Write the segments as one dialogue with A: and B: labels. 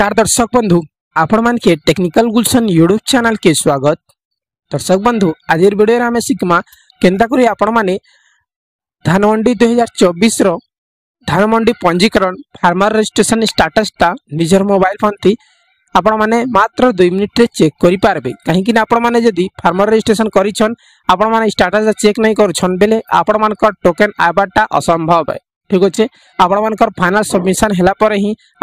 A: नमस्कार दर्शक बंधु आपण मान टेक्निकल गुलशन यूट्यूब चैनल के स्वागत दर्शक बंधु आज भिडियो आम शिखमा के आपण मैंने धान मंडी दुई हजार चौबीस ধান মন্ডি পঞ্জীকরণ ফার্মার রেজিষ্ট্রেসন স্টাটসটা নিজের মোবাইল ফোনটি আপনার মাত্র দুই মিনিটে চেক করে পারবে কিন্তু না আপনার যদি ফার্মার রেজিষ্ট্রেসন করছেন আপনার স্টাটসটা চেক নাই করছেন বেলে আপনার টোকেন আবারটা অসম্ভব হয় ठीक अच्छे आपण मान फाइनाल सबमिशन ही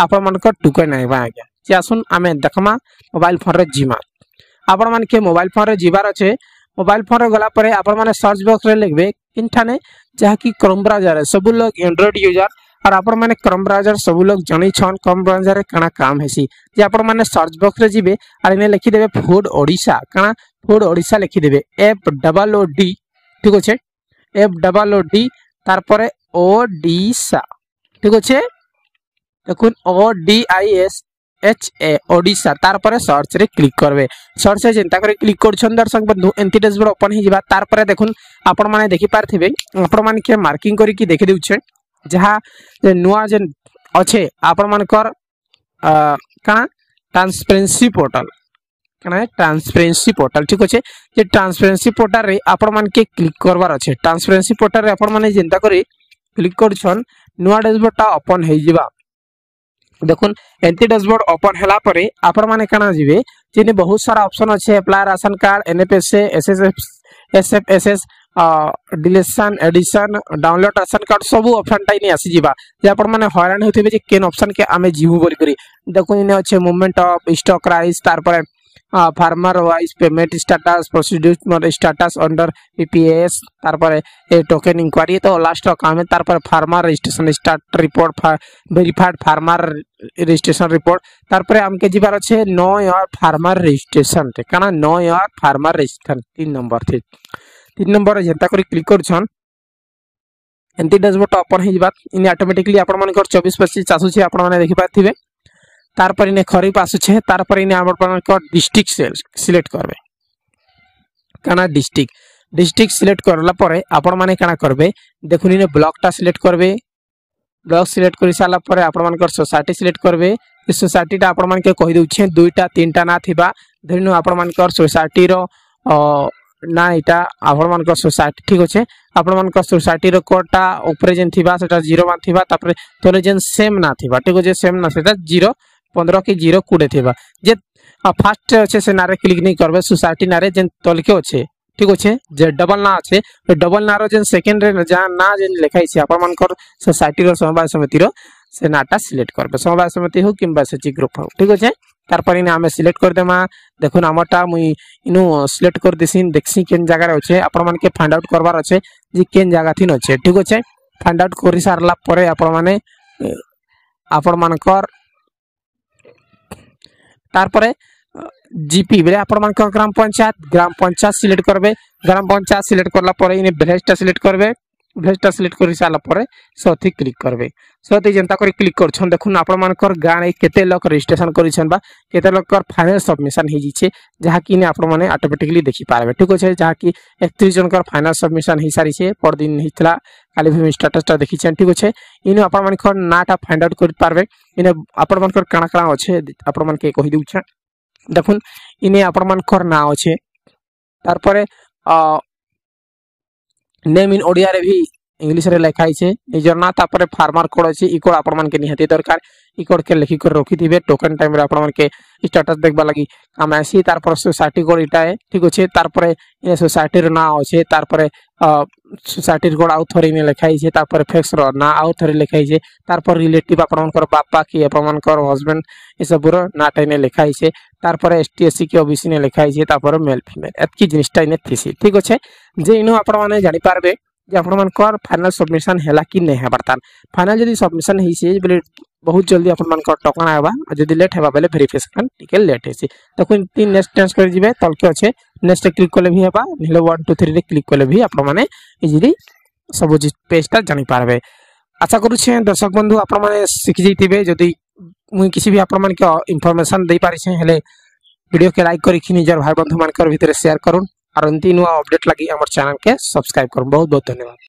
A: आपण मान टोकन आईवा आज्ञा से आसन आम देखमा मोबाइल फोन रे जीमा आपण मान के मोबाइल फोन रे जीवार अच्छे मोबाइल फोन रे गला परे आपण माने सर्च बॉक्स रे लिखबे किंठाने जहा कि क्रोम ब्राउजर सब लोग एंड्रॉइड यूजर और आपण माने क्रोम ब्राउजर सब लोग जणी छन क्रोम ब्राउजर रे काना काम हेसी जे आपण माने सर्च बॉक्स रे जिबे आ इने लिखि देबे फूड ओडिसा काना फूड ओडिसा लिखि देबे एफ डबल ओ डी ठीक अच्छे एफ डबल ओ डी तार परे ଓଡ଼ିଶା ଠିକ୍ ଅଛେ দেখুন O D I S H A Odisha তারপরে সর্চরে ক্লিক করবে সর্চরে চিন্তা করে ক্লিক করছেন দর্শক বন্ধু এমতি ড্যাশবোর্ড ওপেন হয়ে যা তারপরে দেখুন আপন মানে দেখি পারিবে আপন মানে কি মার্কিং করিকি দেখি দেউছে যাহা নূয়া যে অছে আপন মানকর কানা ট্রান্সপারেন্সি পোর্টাল কানা ট্রান্সপারেন্সি পোর্টাল ঠিক আছে যে ট্রান্সপারেন্সি পোর্টাল রে আপন মানকে ক্লিক করবার আছে ট্রান্সপারেন্সি পোর্টাল রে আপন মানে চিন্তা করে ক্লিক করছন নূয়া ড্যাশবোর্ডটা ওপন হয়ে যা দেখুন এমতি ড্যাশবোর্ড ওপন হেলা পরে আপন মানে কানা যাবে যেনে বহুত সারা অপশন আছে apply ration card NFSA SSF SFSS deletion addition download ration card সবু অপশনটা ইনি আসিযা যে আপনার হইরাণ হয়ে যে কেন অপশন কে আমি জিমু বলিকি দেখুন ইনে অছে মুভমেন্ট অফ স্টক রাইস তারপরে farmer wise payment status procedure status under PPS তারপরে এই টোকেন ইনকোয়ারি তো লাস্ট কামে তারপরে farmer registration start report verified farmer registration report তারপরে আমাকে যাবার আছে নয় আর ফার্মার রেজিস্ট্রেশন কেনা নয় আর ফার্মার রেজিস্ট্রেশন তিন নম্বর থি তিন নম্বর যেটা করে ক্লিক করছেন এমতি ড্যাশবোর্ডটা ওপন হয়ে যাবার ইনি অটোমেটিকলি আপনার চব্বিশ পঁচিশ আসুছে আপনার দেখিপার্থে તારપર એને ખરીફ આસુ છે તારપર એને આગળ પણ ડિસ્ટ્રિક્ટ સિલેક્ટ કરવે કાના ડિસ્ટ્રિક્ટ ડિસ્ટ્રિક્ટ સિલેક્ટ કરલા পরে આપણମାନେ કાના કરવે দেখুন এনে ব্লকটা সিলেক্ট করবে ব্লক সিলেক্ট করে সারা পরে আপনার সোসাইটি সিলেক্ট করবে সোসাইটিটা আপনার মানে কই কহিদেছে দুইটা তিনটা না থিবা ধরুন আপনার সোসাইটির না এটা আপনার মানে সোসাইটি ঠিক আছে আপনার মানে সোসাইটির কোডটা উপরে যেন থিবা সেটা জিরো ওয়ান থাকা তাপরে তলে যেন সেম না থিবা ঠিক আছে সেম না সেটা জিরো ପନ୍ଦର କି ଜିରୋ କୋଡ଼ିଏ ଥିବା ଯେ ଫାର୍ଷ୍ଟ ଅଛେ ସେ ନାଁରେ କ୍ଲିକ୍ ନେଇ କରବେ ସୋସାଇଟି ନାଁରେ ଯେନ୍ ତଲକେ ଅଛେ ଠିକ୍ ଅଛେ ଯେ ଡବଲ୍ ନାଁ ଅଛେ ଡବଲ୍ ନାଁର ଯେନ୍ ସେକେଣ୍ଡରେ ଯାହା ନାଁ ଯେନ୍ ଲେଖା ହେଇଛେ ଆପଣମାନଙ୍କର ସୋସାଇଟିର ସମବାୟ ସମିତିର ସେ ନାଁଟା ସିଲେକ୍ଟ କରବେ ସମବାୟ ସମିତି ହଉ କିମ୍ବା ସେ ଜି ଗ୍ରୁପ୍ ହଉ ଠିକ୍ ଅଛେ তারপরে ইনে আমি সিলেক্ট করিদেমা দেখুন আমারটা মুই ইনু সিলেক্ট করে দিছি দেখছি কেন জায়গায় অছে আপনার ফাইন্ড আউট করবার অছে যে কেন জায়গা থিন অছে ঠিক আছে ফাইন্ড আউট করে সারলা পরে আপনার আপনার তারপরে জিপি বলে আপনার গ্রাম পঞ্চায়েত গ্রাম পঞ্চায়েত সিলেক্ট করবে গ্রাম পঞ্চায়েত সিলেক্ট করলা পরে ইনি ভিলেজটা সিলেক্ট করবে ভেজটা সিলেক্ট করে সারা পরে সথি ক্লিক করবে সথি যেমতা করে ক্লিক করছেন দেখুন আপনার গাঁরে কেতে লোক রেজিস্ট্রেশন করেছেন বা কেতে লোকর ফাইনাল সবমিশন হয়েছে যা কি আপনার অটোমেটিকলি পারবে ঠিক আছে যা কি একত্রিশ জনকর ফাইনাল সবমিশন হয়ে সারিছে পরদিন হয়েছিল কালি ভিম স্টাটসটা দেখিছেন ঠিক আছে ইনু আপনার নাটা ফাইন্ড আউট করতে পারবে ইনে আপনার কাণা কাণা অছে আপনার কহিদেছে দেখুন ইনে আপনার না আছে তারপরে नेम इन ओडिया भी ଇଂଲିଶରେ ଲେଖା ହେଇଛେ ଇଜର୍ନା ତାପରେ ଫାର୍ମାର କୋଡ୍ ଅଛି ଇ କୋଡ୍ ଆପଣମାନକେ ନିହାତି ଦରକାର ଇ କୋଡ୍ କେ ଲେଖି କରି ରଖିଥିବେ ଟୋକେନ୍ ଟାଇମ୍ରେ ଆପଣମାନକେ ଷ୍ଟାଟସ୍ ଦେଖବା ଲାଗି ଆମେ ଆସି ତାରପରେ ସୋସାଇଟି କୋଡ୍ ଇଟା ଠିକ୍ ଅଛି ତାରପରେ ଏ ସୋସାଇଟିର ନାଁ ଅଛେ ତାରପରେ ସୋସାଇଟିର କୋଡ୍ ଆଉ ଥରେ ଇନେ ଲେଖା ହେଇଛେ ତାପରେ ଫେକ୍ସର ନାଁ ଆଉ ଥରେ ଲେଖା ହେଇଛେ ତାରପରେ ରିଲେଟିଭ୍ ଆପଣମାନଙ୍କର ବାପା କି ଆପଣମାନଙ୍କର ହଜବେଣ୍ଡ ଏସବୁର ନାଁଟା ଇନେ ଲେଖା ହେଇଛେ তারপরে এস টি এস সি কি ওবিসি নে লেখা হয়েছে তারপরে মেল ফিমেল এতকি জিনিসটা ইনে থিসি ঠিক আছে যে ইনো আপনার জানিপারবে ଯେ ଆପଣମାନଙ୍କର ଫାଇନାଲ୍ ସବମିସନ୍ ହେଲା କି ନାଇଁ ହେ ବର୍ତ୍ତମାନ ଫାଇନାଲ୍ ଯଦି ସବମିସନ୍ ହେଇଛି ବେଲେ ବହୁତ ଜଲ୍ଦି ଆପଣମାନଙ୍କର ଟଙ୍କା ହେବା ଆଉ ଯଦି ଲେଟ୍ ହେବା ବେଲେ ଭେରିଫିକେସନ୍ ଟିକେ ଲେଟ୍ ହେଇଛି ତାକୁ ଏମିତି ନେକ୍ସଟ ଟ୍ରାନ୍ସଫର ଯିବେ ତଳକେ ଅଛେ ନେକ୍ସଟ କ୍ଲିକ୍ କଲେ ବି ହେବା ନହେଲେ ୱାନ୍ ଟୁ ଥ୍ରୀରେ କ୍ଲିକ୍ କଲେ ବି ଆପଣମାନେ ଇଜିଲି ସବୁ ପେଜ୍ଟା ଜାଣିପାରିବେ ଆଶା କରୁଛେ ଦର୍ଶକ ବନ୍ଧୁ ଆପଣମାନେ ଶିଖିଯାଇଥିବେ ଯଦି ମୁଇଁ କିଛି ବି ଆପଣମାନକେ ଇନଫର୍ମେସନ୍ ଦେଇପାରିଛେ ହେଲେ ଭିଡ଼ିଓକେ ଲାଇକ୍ କରିକି ନିଜର ଭାଇ ବନ୍ଧୁମାନଙ୍କର ଭିତରେ ସେୟାର କରୁନ୍ और अंतिम अपडेट लगी हमारे चैनल के सब्सक्राइब कर बहुत बहुत धन्यवाद